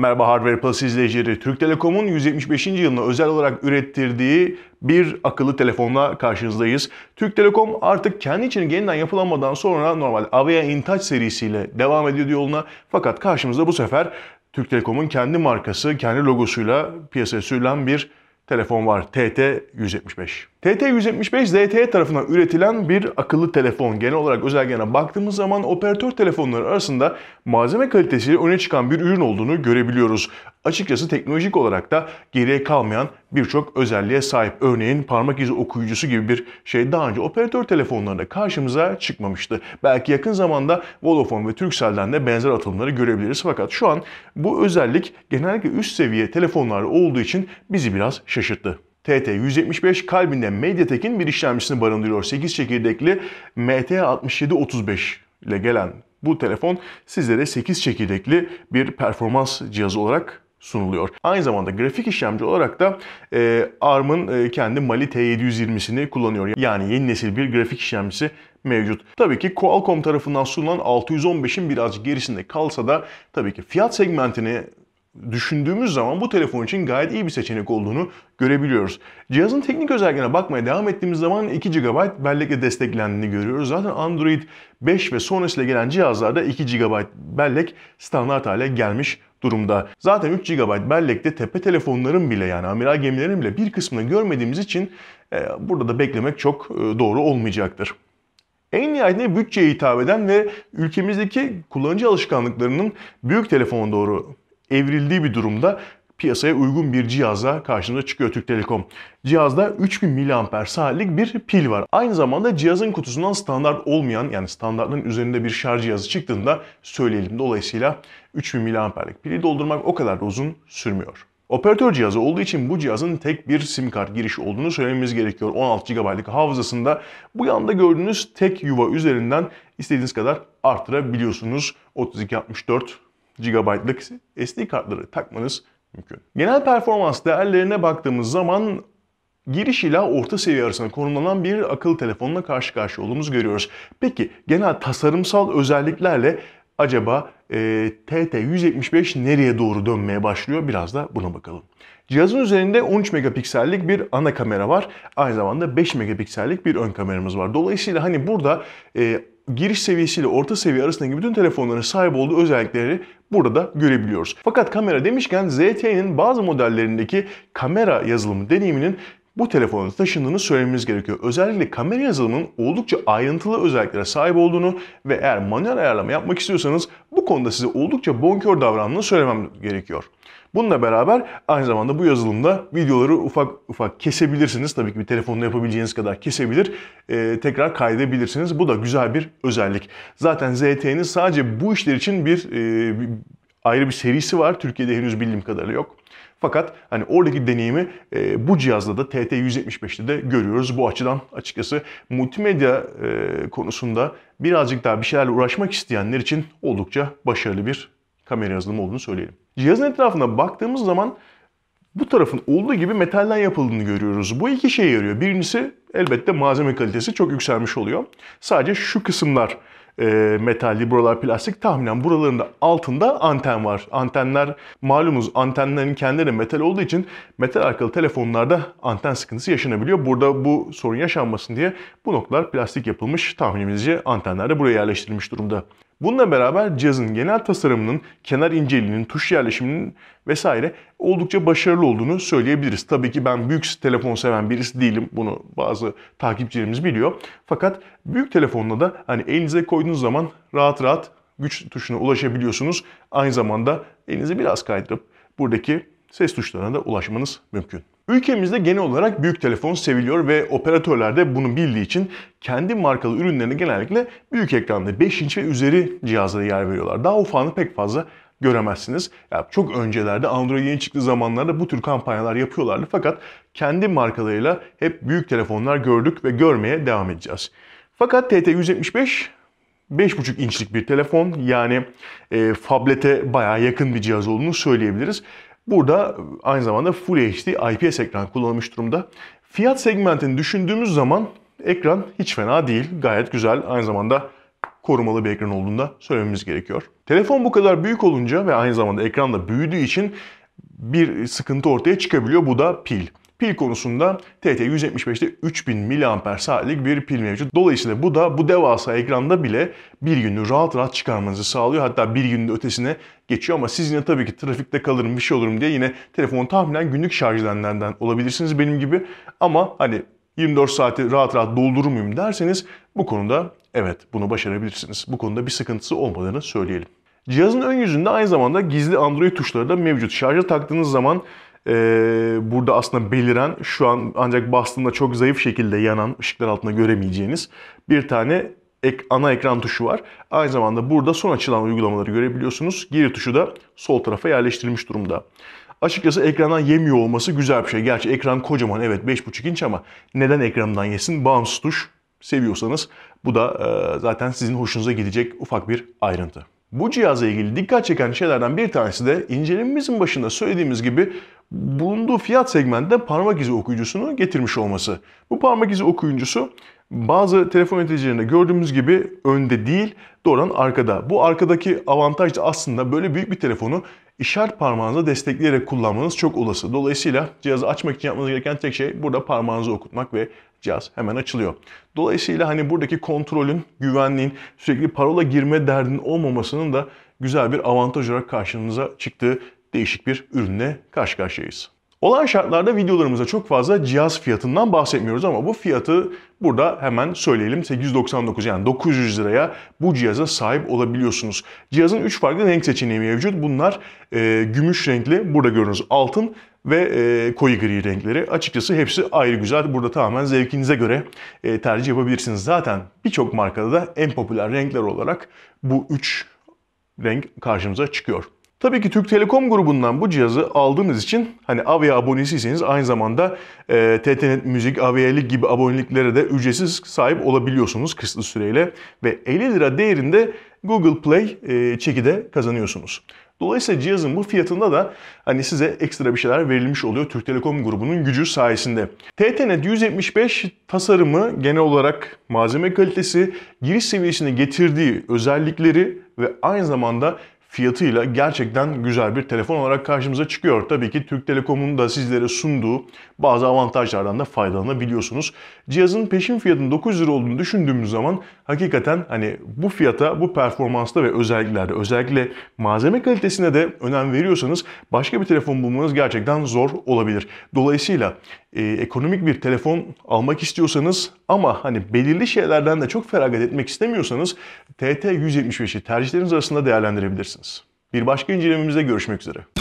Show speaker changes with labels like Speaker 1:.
Speaker 1: Merhaba Hardware Plus izleyicileri. Türk Telekom'un 175. yılına özel olarak ürettirdiği bir akıllı telefonla karşınızdayız. Türk Telekom artık kendi için yeniden yapılanmadan sonra normal Avaya InTouch serisiyle devam ediyor yoluna. Fakat karşımızda bu sefer Türk Telekom'un kendi markası, kendi logosuyla piyasaya sürülen bir telefon var. TT175. TT175 ZTE tarafından üretilen bir akıllı telefon. Genel olarak özelliklerine baktığımız zaman operatör telefonları arasında malzeme kalitesiyle öne çıkan bir ürün olduğunu görebiliyoruz açıkçası teknolojik olarak da geriye kalmayan birçok özelliğe sahip. Örneğin parmak izi okuyucusu gibi bir şey daha önce operatör telefonlarında karşımıza çıkmamıştı. Belki yakın zamanda Vodafone ve Turkcell'den de benzer atılımları görebiliriz. Fakat şu an bu özellik genellikle üst seviye telefonlar olduğu için bizi biraz şaşırttı. TT175 kalbinde Mediatek'in bir işlemcisini barındırıyor. 8 çekirdekli MT6735 ile gelen bu telefon sizlere 8 çekirdekli bir performans cihazı olarak sunuluyor. Aynı zamanda grafik işlemci olarak da e, ARM'ın e, kendi Mali T720'sini kullanıyor. Yani yeni nesil bir grafik işlemcisi mevcut. Tabii ki Qualcomm tarafından sunulan 615'in biraz gerisinde kalsa da tabii ki fiyat segmentini düşündüğümüz zaman bu telefon için gayet iyi bir seçenek olduğunu görebiliyoruz. Cihazın teknik özelliklerine bakmaya devam ettiğimiz zaman 2 GB bellekle desteklendiğini görüyoruz. Zaten Android 5 ve sonrasıyla gelen cihazlarda 2 GB bellek standart hale gelmiş durumda. Zaten 3 GB bellekte tepe telefonların bile yani amiral gemilerin bile bir kısmını görmediğimiz için e, burada da beklemek çok e, doğru olmayacaktır. En nihayetinde bütçeye hitap eden ve ülkemizdeki kullanıcı alışkanlıklarının büyük telefona doğru evrildiği bir durumda piyasaya uygun bir cihaza karşınıza çıkıyor Türk Telekom. Cihazda 3000 mAh saatlik bir pil var. Aynı zamanda cihazın kutusundan standart olmayan yani standartın üzerinde bir şarj cihazı çıktığında söyleyelim. Dolayısıyla 3000 mAh'lik pili doldurmak o kadar da uzun sürmüyor. Operatör cihazı olduğu için bu cihazın tek bir sim kart girişi olduğunu söylememiz gerekiyor. 16 GB'lık hafızasında bu yanda gördüğünüz tek yuva üzerinden istediğiniz kadar arttırabiliyorsunuz. 3264 GB'lık SD kartları takmanız mümkün. Genel performans değerlerine baktığımız zaman giriş ile orta seviye arasında konumlanan bir akıllı telefonla karşı karşıya olduğumuzu görüyoruz. Peki genel tasarımsal özelliklerle acaba e, TT175 nereye doğru dönmeye başlıyor? Biraz da buna bakalım. Cihazın üzerinde 13 megapiksellik bir ana kamera var. Aynı zamanda 5 megapiksellik bir ön kameramız var. Dolayısıyla hani burada e, giriş seviyesiyle orta seviye arasındaki bütün telefonların sahip olduğu özellikleri burada da görebiliyoruz. Fakat kamera demişken ZTE'nin bazı modellerindeki kamera yazılımı deneyiminin bu telefonun taşındığını söylememiz gerekiyor. Özellikle kamera yazılımının oldukça ayrıntılı özelliklere sahip olduğunu ve eğer manuel ayarlama yapmak istiyorsanız bu konuda size oldukça bonkör davrandığını söylemem gerekiyor. Bununla beraber aynı zamanda bu yazılımda videoları ufak ufak kesebilirsiniz. Tabii ki bir telefonla yapabileceğiniz kadar kesebilir. E, tekrar kaydedebilirsiniz. Bu da güzel bir özellik. Zaten ZTE'nin sadece bu işler için bir, e, bir ayrı bir serisi var. Türkiye'de henüz bildiğim kadarıyla yok. Fakat hani oradaki deneyimi e, bu cihazda da TT175'te de görüyoruz. Bu açıdan açıkçası multimedya e, konusunda birazcık daha bir şeylerle uğraşmak isteyenler için oldukça başarılı bir kamera yazılımı olduğunu söyleyelim. Cihazın etrafına baktığımız zaman bu tarafın olduğu gibi metalden yapıldığını görüyoruz. Bu iki şeye yarıyor. Birincisi elbette malzeme kalitesi çok yükselmiş oluyor. Sadece şu kısımlar e, metalli, buralar plastik. Tahminen buraların altında anten var. Antenler malumuz antenlerin kendileri metal olduğu için metal arkalı telefonlarda anten sıkıntısı yaşanabiliyor. Burada bu sorun yaşanmasın diye bu noktalar plastik yapılmış tahminimizce antenler de buraya yerleştirilmiş durumda. Bununla beraber cihazın genel tasarımının, kenar inceliğinin, tuş yerleşiminin vesaire oldukça başarılı olduğunu söyleyebiliriz. Tabii ki ben büyük telefon seven birisi değilim. Bunu bazı takipçilerimiz biliyor. Fakat büyük telefonla da hani elinize koyduğunuz zaman rahat rahat güç tuşuna ulaşabiliyorsunuz. Aynı zamanda elinizi biraz kaydırıp buradaki ses tuşlarına da ulaşmanız mümkün. Ülkemizde genel olarak büyük telefon seviliyor ve operatörler de bunu bildiği için kendi markalı ürünlerine genellikle büyük ekranda 5 inç ve üzeri cihazlara yer veriyorlar. Daha ufağını pek fazla göremezsiniz. Yani çok öncelerde Android yeni çıktığı zamanlarda bu tür kampanyalar yapıyorlardı fakat kendi markalarıyla hep büyük telefonlar gördük ve görmeye devam edeceğiz. Fakat TT175 5,5 inçlik bir telefon yani e, fablete bayağı yakın bir cihaz olduğunu söyleyebiliriz. Burada aynı zamanda Full HD IPS ekran kullanılmış durumda. Fiyat segmentini düşündüğümüz zaman ekran hiç fena değil. Gayet güzel. Aynı zamanda korumalı bir ekran olduğunu da söylememiz gerekiyor. Telefon bu kadar büyük olunca ve aynı zamanda ekran da büyüdüğü için bir sıkıntı ortaya çıkabiliyor. Bu da pil. Pil konusunda TT175'te 3000 mAh saatlik bir pil mevcut. Dolayısıyla bu da bu devasa ekranda bile bir günü rahat rahat çıkarmanızı sağlıyor. Hatta bir günün ötesine geçiyor ama siz yine tabii ki trafikte kalırım bir şey olurum diye yine telefonu tahminen günlük şarj edenlerden olabilirsiniz benim gibi. Ama hani 24 saati rahat rahat doldurur muyum derseniz bu konuda evet bunu başarabilirsiniz. Bu konuda bir sıkıntısı olmadığını söyleyelim. Cihazın ön yüzünde aynı zamanda gizli Android tuşları da mevcut. Şarja taktığınız zaman ee, burada aslında beliren şu an ancak bastığında çok zayıf şekilde yanan ışıklar altında göremeyeceğiniz bir tane ek, ana ekran tuşu var. Aynı zamanda burada son açılan uygulamaları görebiliyorsunuz. Geri tuşu da sol tarafa yerleştirilmiş durumda. Açıkçası ekrandan yemiyor olması güzel bir şey. Gerçi ekran kocaman evet 5.5 inç ama neden ekrandan yesin? Bağımsız tuş seviyorsanız bu da e, zaten sizin hoşunuza gidecek ufak bir ayrıntı. Bu cihazla ilgili dikkat çeken şeylerden bir tanesi de incelememizin başında söylediğimiz gibi bulunduğu fiyat segmentten parmak izi okuyucusunu getirmiş olması. Bu parmak izi okuyucusu bazı telefon yöneticilerinde gördüğümüz gibi önde değil doğrudan arkada. Bu arkadaki avantaj da aslında böyle büyük bir telefonu işaret parmağınıza destekleyerek kullanmanız çok olası. Dolayısıyla cihazı açmak için yapmanız gereken tek şey burada parmağınızı okutmak ve cihaz hemen açılıyor. Dolayısıyla hani buradaki kontrolün, güvenliğin, sürekli parola girme derdinin olmamasının da güzel bir avantaj olarak karşınıza çıktığı değişik bir ürünle karşı karşıyayız. Olan şartlarda videolarımızda çok fazla cihaz fiyatından bahsetmiyoruz ama bu fiyatı burada hemen söyleyelim. 899 yani 900 liraya bu cihaza sahip olabiliyorsunuz. Cihazın 3 farklı renk seçeneği mevcut. Bunlar e, gümüş renkli, burada gördüğünüz altın ve e, koyu gri renkleri. Açıkçası hepsi ayrı güzel. Burada tamamen zevkinize göre e, tercih yapabilirsiniz. Zaten birçok markada da en popüler renkler olarak bu 3 renk karşımıza çıkıyor. Tabii ki Türk Telekom grubundan bu cihazı aldığınız için hani Avia abonesiyseniz aynı zamanda e, TTNet Müzik, Avia'lik gibi aboneliklere de ücretsiz sahip olabiliyorsunuz kısıtlı süreyle ve 50 lira değerinde Google Play e, çeki de kazanıyorsunuz. Dolayısıyla cihazın bu fiyatında da hani size ekstra bir şeyler verilmiş oluyor Türk Telekom grubunun gücü sayesinde. TTNet 175 tasarımı genel olarak malzeme kalitesi, giriş seviyesine getirdiği özellikleri ve aynı zamanda fiyatıyla gerçekten güzel bir telefon olarak karşımıza çıkıyor. Tabii ki Türk Telekom'un da sizlere sunduğu bazı avantajlardan da faydalanabiliyorsunuz. Cihazın peşin fiyatının 900 lira olduğunu düşündüğümüz zaman hakikaten hani bu fiyata, bu performansta ve özelliklerde özellikle malzeme kalitesine de önem veriyorsanız başka bir telefon bulmanız gerçekten zor olabilir. Dolayısıyla e, ekonomik bir telefon almak istiyorsanız ama hani belirli şeylerden de çok feragat etmek istemiyorsanız TT175'i tercihleriniz arasında değerlendirebilirsiniz. Bir başka incelememizde görüşmek üzere.